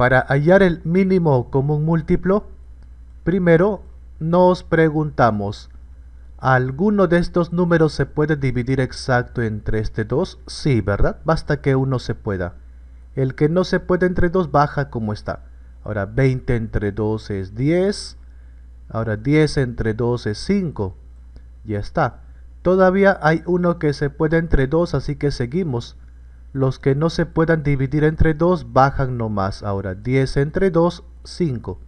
Para hallar el mínimo común múltiplo, primero nos preguntamos, ¿alguno de estos números se puede dividir exacto entre este 2? Sí, ¿verdad? Basta que uno se pueda. El que no se puede entre 2 baja como está. Ahora 20 entre 2 es 10. Ahora 10 entre 2 es 5. Ya está. Todavía hay uno que se puede entre 2, así que seguimos. Los que no se puedan dividir entre 2 bajan nomás. Ahora 10 entre 2, 5.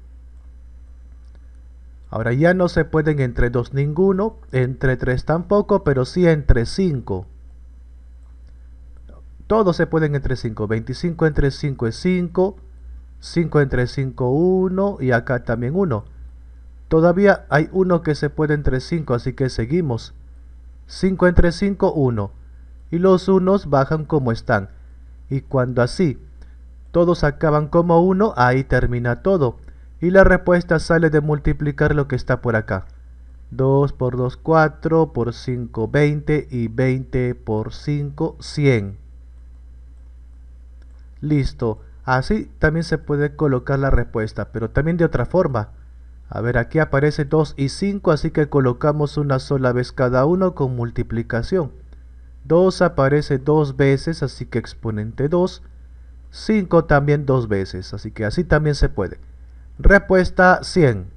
Ahora ya no se pueden entre 2 ninguno, entre 3 tampoco, pero sí entre 5. Todos se pueden entre 5. 25 entre 5 es 5. 5 entre 5, 1. Y acá también 1. Todavía hay uno que se puede entre 5, así que seguimos. 5 entre 5, 1 y los unos bajan como están. Y cuando así todos acaban como uno, ahí termina todo. Y la respuesta sale de multiplicar lo que está por acá. 2 por 2, 4, por 5, 20 y 20 por 5, 100. Listo. Así también se puede colocar la respuesta, pero también de otra forma. A ver, aquí aparece 2 y 5, así que colocamos una sola vez cada uno con multiplicación. 2 aparece dos veces, así que exponente 2. 5 también dos veces, así que así también se puede. Respuesta 100.